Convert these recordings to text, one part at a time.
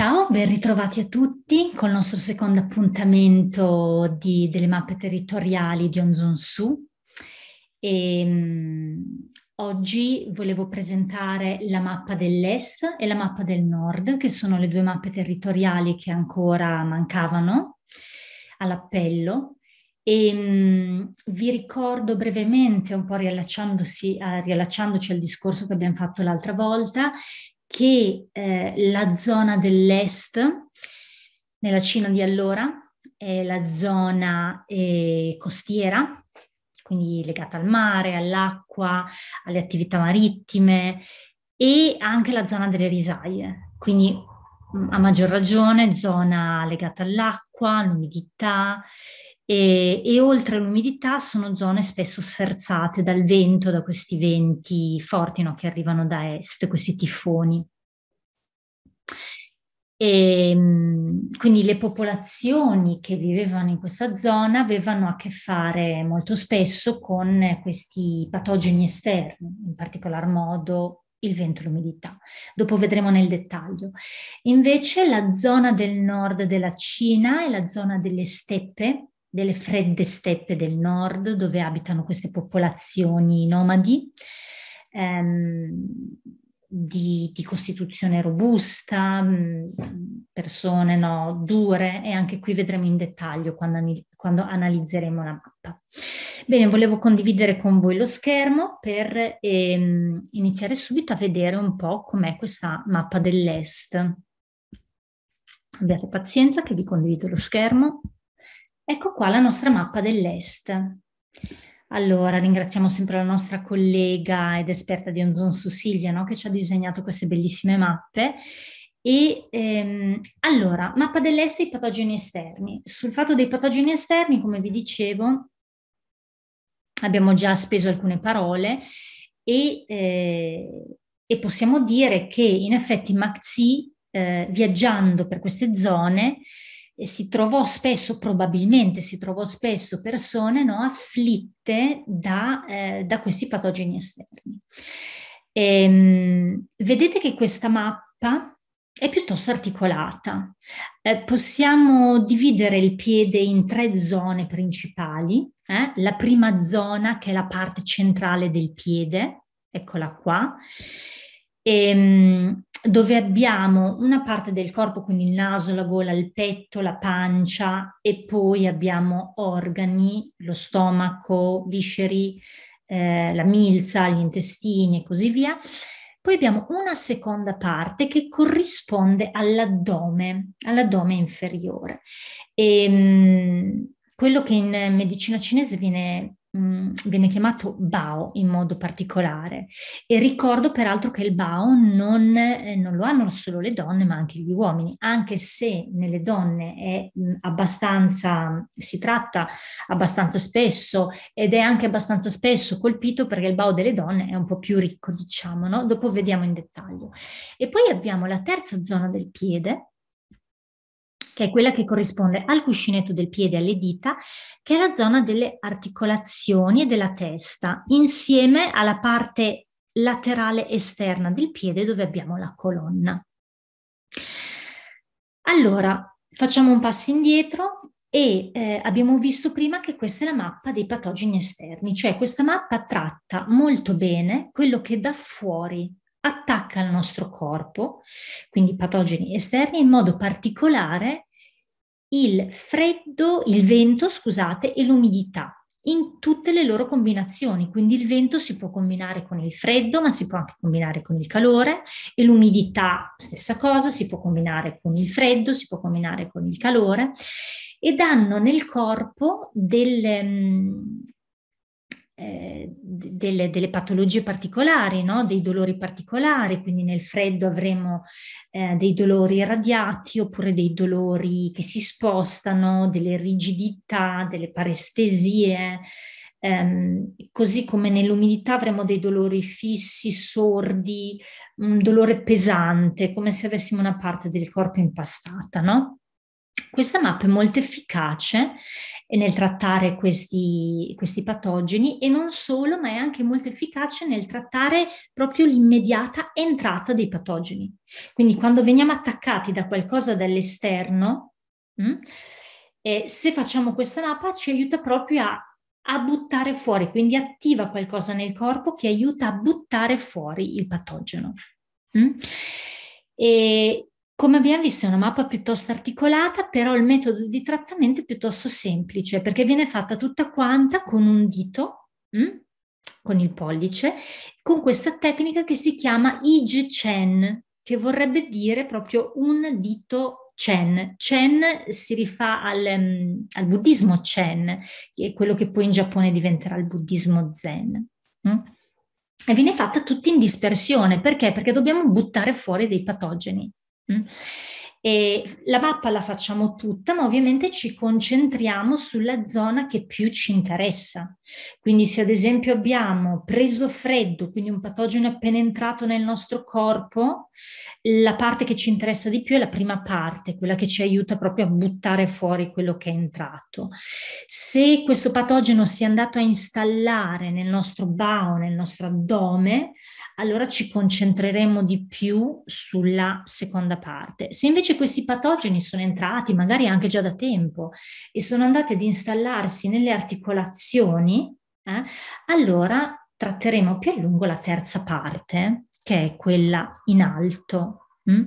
Ciao, ben ritrovati a tutti col nostro secondo appuntamento di, delle mappe territoriali di Onzon Su. E, ehm, oggi volevo presentare la mappa dell'est e la mappa del nord, che sono le due mappe territoriali che ancora mancavano all'appello. E, um, vi ricordo brevemente, un po' riallacciandosi, uh, riallacciandoci al discorso che abbiamo fatto l'altra volta, che eh, la zona dell'est, nella Cina di allora, è la zona eh, costiera, quindi legata al mare, all'acqua, alle attività marittime e anche la zona delle risaie, quindi mm, a maggior ragione zona legata all'acqua, all'umidità e, e oltre all'umidità sono zone spesso sferzate dal vento, da questi venti forti no, che arrivano da est, questi tifoni. E, ehm, quindi le popolazioni che vivevano in questa zona avevano a che fare molto spesso con questi patogeni esterni, in particolar modo il vento e l'umidità. Dopo vedremo nel dettaglio. Invece la zona del nord della Cina è la zona delle steppe delle fredde steppe del nord dove abitano queste popolazioni nomadi ehm, di, di, costituzione robusta, mm, persone no, dure e anche qui vedremo in dettaglio quando, quando analizzeremo la mappa. Bene, volevo condividere con voi lo schermo per ehm, iniziare subito a vedere un po' com'è questa mappa dell'est. Abbiate pazienza che vi condivido lo schermo. Ecco qua la nostra mappa dell'Est. Allora, ringraziamo sempre la nostra collega ed esperta di Onzon su no? che ci ha disegnato queste bellissime mappe. E ehm, allora, mappa dell'est e i patogeni esterni. Sul fatto dei patogeni esterni, come vi dicevo, abbiamo già speso alcune parole e, eh, e possiamo dire che in effetti Maxi, eh, viaggiando per queste zone, si trovò spesso, probabilmente si trovò spesso persone no, afflitte da, eh, da, questi patogeni esterni. E, ehm, vedete che questa mappa è piuttosto articolata. Eh, possiamo dividere il piede in tre zone principali. Eh? La prima zona che è la parte centrale del piede, eccola qua. E, ehm, dove abbiamo una parte del corpo, quindi il naso, la gola, il petto, la pancia e poi abbiamo organi, lo stomaco, visceri, eh, la milza, gli intestini e così via. Poi abbiamo una seconda parte che corrisponde all'addome, all'addome inferiore. E, ehm, mh, quello che in medicina cinese viene Mm, viene chiamato Bao in modo particolare e ricordo peraltro che il Bao non, eh, non, lo hanno solo le donne ma anche gli uomini, anche se nelle donne è mh, mm, abbastanza, si tratta abbastanza spesso ed è anche abbastanza spesso colpito perché il Bao delle donne è un po' più ricco diciamo, no? dopo vediamo in dettaglio. E poi abbiamo la terza zona del piede che è quella che corrisponde al cuscinetto del piede e alle dita, che è la zona delle articolazioni e della testa, insieme alla parte laterale esterna del piede dove abbiamo la colonna. Allora, facciamo un passo indietro e eh, abbiamo visto prima che questa è la mappa dei patogeni esterni, cioè questa mappa tratta molto bene quello che da fuori attacca al nostro corpo, quindi patogeni esterni, in modo particolare il freddo, il vento, scusate, e l'umidità in tutte le loro combinazioni. Quindi il vento si può combinare con il freddo, ma si può anche combinare con il calore e l'umidità, stessa cosa, si può combinare con il freddo, si può combinare con il calore e danno nel corpo delle, mm, delle, delle, patologie particolari, no? dei dolori particolari, quindi nel freddo avremo eh, dei dolori irradiati oppure dei dolori che si spostano, delle rigidità, delle parestesie, ehm, così come nell'umidità avremo dei dolori fissi, sordi, un dolore pesante, come se avessimo una parte del corpo impastata, no? Questa mappa è molto efficace nel trattare questi, questi patogeni e non solo, ma è anche molto efficace nel trattare proprio l'immediata entrata dei patogeni. Quindi quando veniamo attaccati da qualcosa dall'esterno, mh, mm, eh, se facciamo questa mappa ci aiuta proprio a a buttare fuori, quindi attiva qualcosa nel corpo che aiuta a buttare fuori il patogeno. Mm? E come abbiamo visto è una mappa piuttosto articolata, però il metodo di trattamento è piuttosto semplice perché viene fatta tutta quanta con un dito, mh? Mm? con il pollice, con questa tecnica che si chiama Ige Chen, che vorrebbe dire proprio un dito Chen. Chen si rifà al, um, al buddismo Chen, che è quello che poi in Giappone diventerà il buddismo Zen. Mh? Mm? E viene fatta tutta in dispersione, perché? Perché dobbiamo buttare fuori dei patogeni. Mm. E la mappa la facciamo tutta, ma ovviamente ci concentriamo sulla zona che più ci interessa. Quindi se ad esempio abbiamo preso freddo, quindi un patogeno appena entrato nel nostro corpo, la parte che ci interessa di più è la prima parte, quella che ci aiuta proprio a buttare fuori quello che è entrato. Se questo patogeno si è andato a installare nel nostro bao, nel nostro addome, allora ci concentreremo di più sulla seconda parte. Se invece questi patogeni sono entrati magari anche già da tempo e sono andati ad installarsi nelle articolazioni, eh, allora tratteremo più a lungo la terza parte, che è quella in alto. Mm?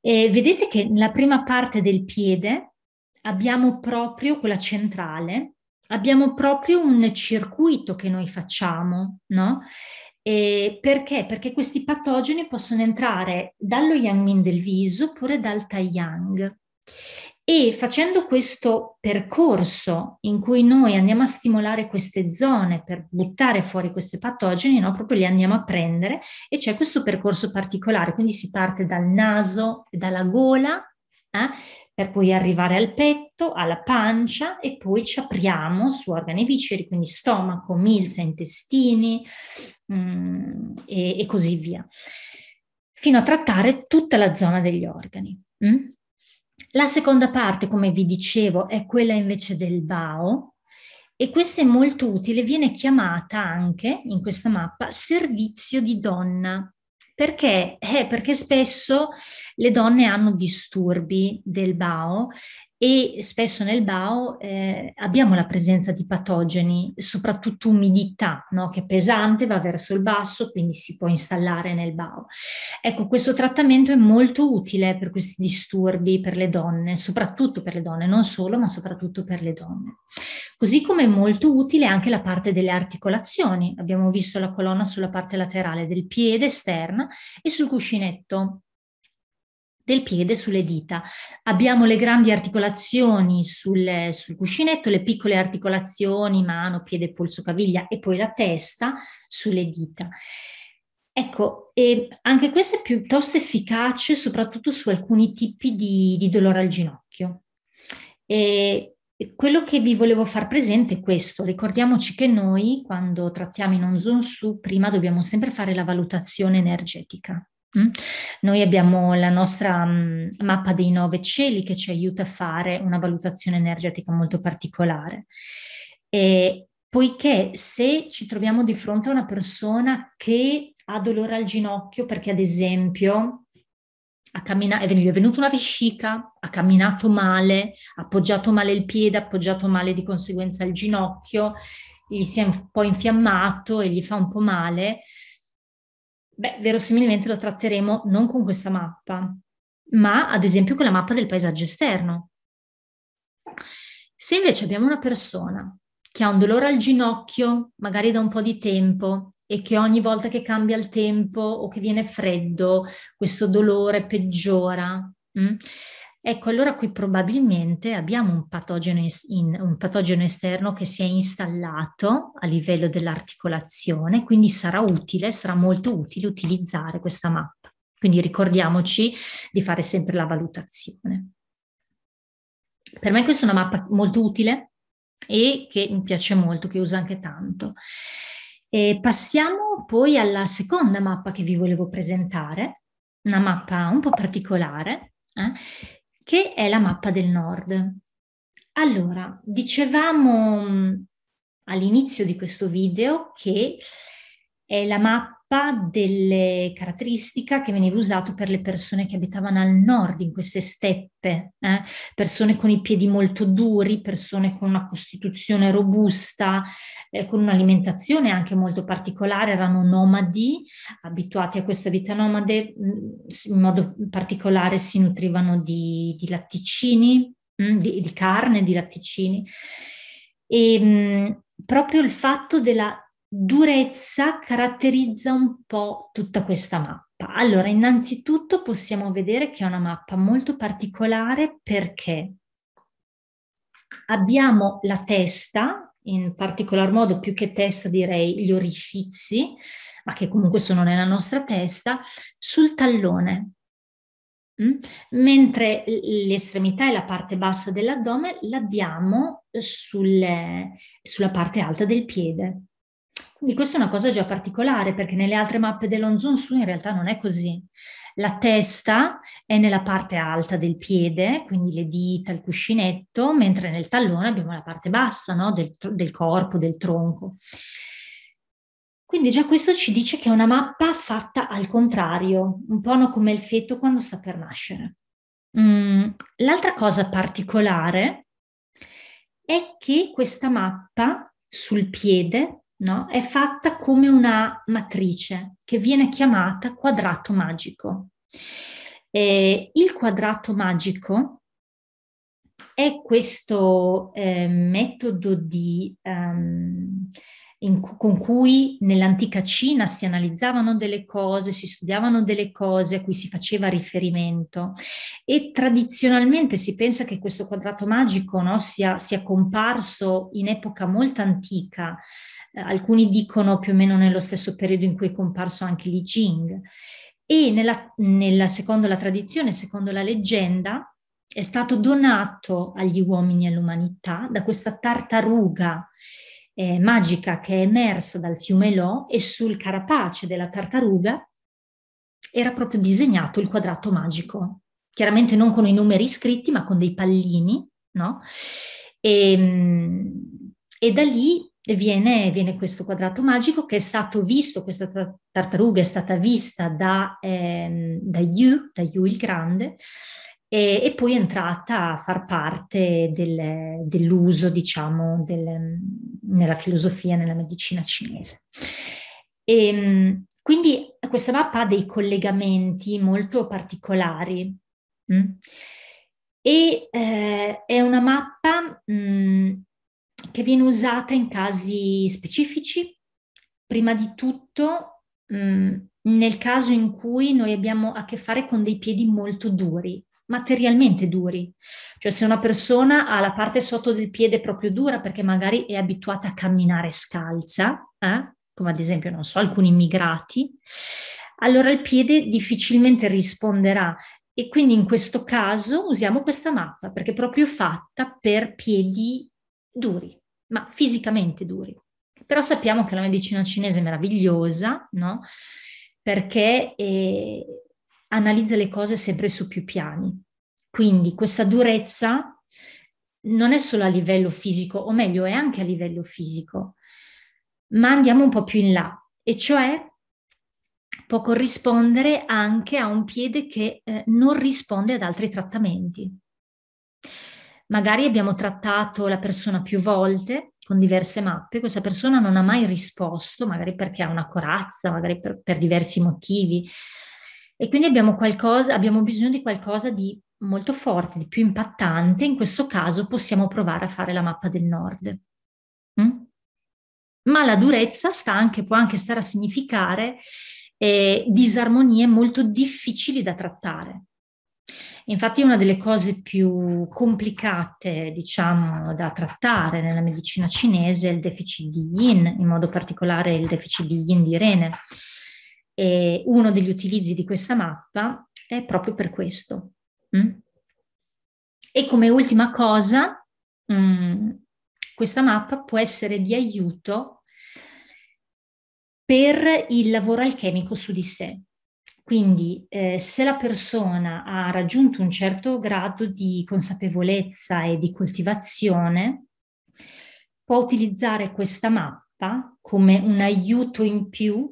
vedete che nella prima parte del piede abbiamo proprio quella centrale, abbiamo proprio un circuito che noi facciamo, no? E perché? Perché questi patogeni possono entrare dallo Yang Min del viso oppure dal Tai Yang. E facendo questo percorso in cui noi andiamo a stimolare queste zone per buttare fuori queste patogeni, no? proprio li andiamo a prendere e c'è questo percorso particolare, quindi si parte dal naso, dalla gola, eh? per poi arrivare al petto, alla pancia e poi ci apriamo su organi viceri, quindi stomaco, milza, intestini mm, e, e, così via, fino a trattare tutta la zona degli organi. Mm? La seconda parte, come vi dicevo, è quella invece del Bao e questa è molto utile, viene chiamata anche in questa mappa servizio di donna. Perché? Eh, perché spesso le donne hanno disturbi del Bao e spesso nel BAO eh, abbiamo la presenza di patogeni, soprattutto umidità, no? che è pesante, va verso il basso, quindi si può installare nel BAO. Ecco, questo trattamento è molto utile per questi disturbi per le donne, soprattutto per le donne, non solo, ma soprattutto per le donne. Così come è molto utile anche la parte delle articolazioni. Abbiamo visto la colonna sulla parte laterale del piede esterna e sul cuscinetto del piede sulle dita. Abbiamo le grandi articolazioni sul, sul cuscinetto, le piccole articolazioni mano, piede, polso, caviglia e poi la testa sulle dita. Ecco, anche questo è piuttosto efficace soprattutto su alcuni tipi di, di dolore al ginocchio. E quello che vi volevo far presente è questo, ricordiamoci che noi quando trattiamo in un zone su prima dobbiamo sempre fare la valutazione energetica. Mm? Noi abbiamo la nostra mm, mappa dei nove cieli che ci aiuta a fare una valutazione energetica molto particolare. E, poiché se ci troviamo di fronte a una persona che ha dolore al ginocchio perché ad esempio cammina- è, ven- è venuta una vescica, ha camminato male, ha appoggiato male il piede, ha appoggiato male di conseguenza il ginocchio, gli si è un po' infiammato e gli fa un po' male, Beh, verosimilmente lo tratteremo non con questa mappa, ma ad esempio con la mappa del paesaggio esterno. Se invece abbiamo una persona che ha un dolore al ginocchio, magari da un po' di tempo, e che ogni volta che cambia il tempo o che viene freddo, questo dolore peggiora, mh? Mm, Ecco, allora qui probabilmente abbiamo un patogeno, in, un patogeno, esterno che si è installato a livello dell'articolazione, quindi sarà utile, sarà molto utile utilizzare questa mappa. Quindi ricordiamoci di fare sempre la valutazione. Per me questa è una mappa molto utile e che mi piace molto, che uso anche tanto. E passiamo poi alla seconda mappa che vi volevo presentare, una mappa un po' particolare. Eh? che è la mappa del nord. Allora, dicevamo all'inizio di questo video che è la mappa mappa delle caratteristiche che veniva usato per le persone che abitavano al nord, in queste steppe, eh? persone con i piedi molto duri, persone con una costituzione robusta, eh, con un'alimentazione anche molto particolare, erano nomadi, abituati a questa vita nomade, mm, in modo particolare si nutrivano di, di latticini, mm, di, di, carne, di latticini. E, mh, mm, proprio il fatto della durezza caratterizza un po' tutta questa mappa. Allora, innanzitutto possiamo vedere che è una mappa molto particolare perché abbiamo la testa, in particolar modo più che testa direi gli orifizi, ma che comunque sono nella nostra testa, sul tallone. Mm? Mentre l'estremità e la parte bassa dell'addome l'abbiamo sulle, sulla parte alta del piede. Quindi questa è una cosa già particolare perché nelle altre mappe dell'Onzun Su in realtà non è così. La testa è nella parte alta del piede, quindi le dita, il cuscinetto, mentre nel tallone abbiamo la parte bassa no? del, del corpo, del tronco. Quindi già questo ci dice che è una mappa fatta al contrario, un po' come il feto quando sta per nascere. Mm, l'altra cosa particolare è che questa mappa sul piede no? è fatta come una matrice che viene chiamata quadrato magico. Eh, il quadrato magico è questo eh, metodo di, um, cu- con cui nell'antica Cina si analizzavano delle cose, si studiavano delle cose a cui si faceva riferimento e tradizionalmente si pensa che questo quadrato magico no, sia, sia comparso in epoca molto antica, eh, alcuni dicono più o meno nello stesso periodo in cui è comparso anche Li Jing. E nella, nella, secondo la tradizione, secondo la leggenda, è stato donato agli uomini e all'umanità da questa tartaruga eh, magica che è emersa dal fiume Lo e sul carapace della tartaruga era proprio disegnato il quadrato magico, chiaramente non con i numeri scritti ma con dei pallini, no? E, ehm, e da lì Viene, viene, questo quadrato magico che è stato visto, questa tartaruga è stata vista da, eh, da Yu, da Yu il Grande, e, e poi è entrata a far parte del, dell'uso, diciamo, del, nella filosofia, nella medicina cinese. E, ehm, quindi questa mappa ha dei collegamenti molto particolari mh? Mm? e eh, è una mappa mh, mm, che viene usata in casi specifici, prima di tutto mh, mm, nel caso in cui noi abbiamo a che fare con dei piedi molto duri, materialmente duri. Cioè se una persona ha la parte sotto del piede proprio dura perché magari è abituata a camminare scalza, eh? come ad esempio, non so, alcuni immigrati, allora il piede difficilmente risponderà e quindi in questo caso usiamo questa mappa perché è proprio fatta per piedi duri, ma fisicamente duri. Però sappiamo che la medicina cinese è meravigliosa, no? Perché eh, analizza le cose sempre su più piani. Quindi questa durezza non è solo a livello fisico, o meglio, è anche a livello fisico, ma andiamo un po' più in là, e cioè può corrispondere anche a un piede che eh, non risponde ad altri trattamenti. Magari abbiamo trattato la persona più volte con diverse mappe, questa persona non ha mai risposto, magari perché ha una corazza, magari per, per diversi motivi, e quindi abbiamo, qualcosa, abbiamo bisogno di qualcosa di molto forte, di più impattante. In questo caso possiamo provare a fare la mappa del nord. Mm? Ma la durezza anche, può anche stare a significare eh, disarmonie molto difficili da trattare. Infatti una delle cose più complicate, diciamo, da trattare nella medicina cinese è il deficit di yin, in modo particolare il deficit di yin di rene e uno degli utilizzi di questa mappa è proprio per questo. Mm? E come ultima cosa, mm, questa mappa può essere di aiuto per il lavoro alchemico su di sé. Quindi eh, se la persona ha raggiunto un certo grado di consapevolezza e di coltivazione, può utilizzare questa mappa come un aiuto in più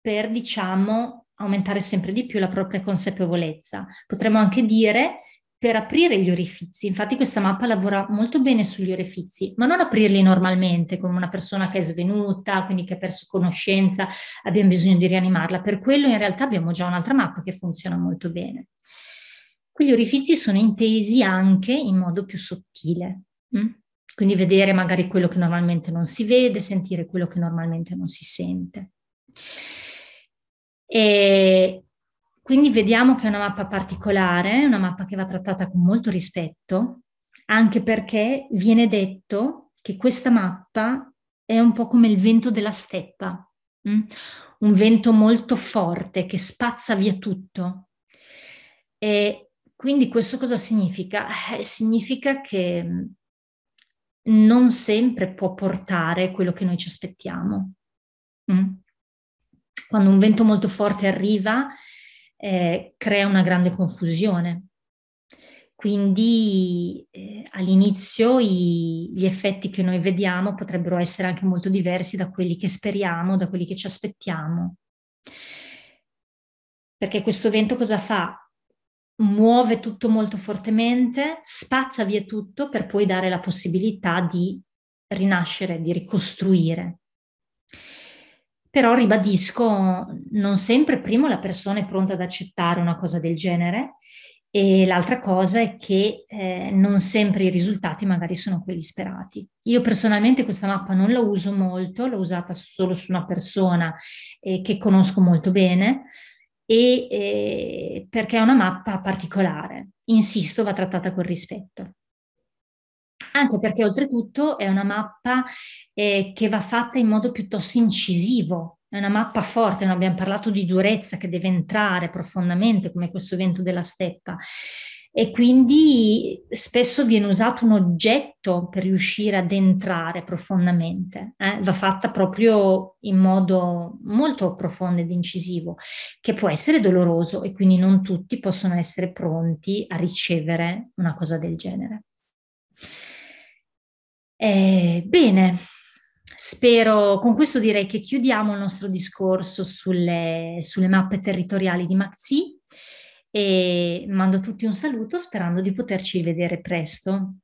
per, diciamo, aumentare sempre di più la propria consapevolezza. Potremmo anche dire per aprire gli orifizi. Infatti questa mappa lavora molto bene sugli orifizi, ma non aprirli normalmente come una persona che è svenuta, quindi che ha perso conoscenza, abbiamo bisogno di rianimarla. Per quello in realtà abbiamo già un'altra mappa che funziona molto bene. Quegli orifizi sono intesi anche in modo più sottile. Mm? Quindi vedere magari quello che normalmente non si vede, sentire quello che normalmente non si sente. E quindi vediamo che è una mappa particolare, una mappa che va trattata con molto rispetto, anche perché viene detto che questa mappa è un po' come il vento della steppa, mh? Mm? un vento molto forte che spazza via tutto. E quindi questo cosa significa? Eh, significa che mm, non sempre può portare quello che noi ci aspettiamo. Mm? quando un vento molto forte arriva, eh, crea una grande confusione. Quindi eh, all'inizio i, gli effetti che noi vediamo potrebbero essere anche molto diversi da quelli che speriamo, da quelli che ci aspettiamo. Perché questo vento cosa fa? Muove tutto molto fortemente, spazza via tutto per poi dare la possibilità di rinascere, di ricostruire però ribadisco, non sempre prima la persona è pronta ad accettare una cosa del genere e l'altra cosa è che eh, non sempre i risultati magari sono quelli sperati. Io personalmente questa mappa non la uso molto, l'ho usata solo su una persona eh, che conosco molto bene e, eh, perché è una mappa particolare. Insisto, va trattata con rispetto anche perché oltretutto è una mappa eh, che va fatta in modo piuttosto incisivo, è una mappa forte, non abbiamo parlato di durezza che deve entrare profondamente come questo vento della steppa e quindi spesso viene usato un oggetto per riuscire ad entrare profondamente, eh? va fatta proprio in modo molto profondo ed incisivo, che può essere doloroso e quindi non tutti possono essere pronti a ricevere una cosa del genere. Eh, bene, spero, con questo direi che chiudiamo il nostro discorso sulle, sulle mappe territoriali di Maxi e mando a tutti un saluto sperando di poterci vedere presto.